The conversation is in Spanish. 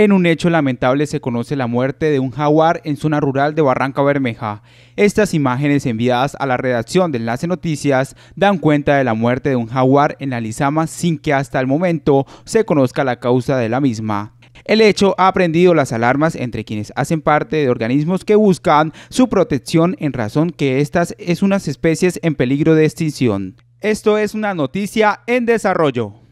En un hecho lamentable se conoce la muerte de un jaguar en zona rural de Barranca Bermeja. Estas imágenes enviadas a la redacción de Enlace Noticias dan cuenta de la muerte de un jaguar en la Lizama sin que hasta el momento se conozca la causa de la misma. El hecho ha prendido las alarmas entre quienes hacen parte de organismos que buscan su protección en razón que estas es unas especies en peligro de extinción. Esto es una noticia en desarrollo.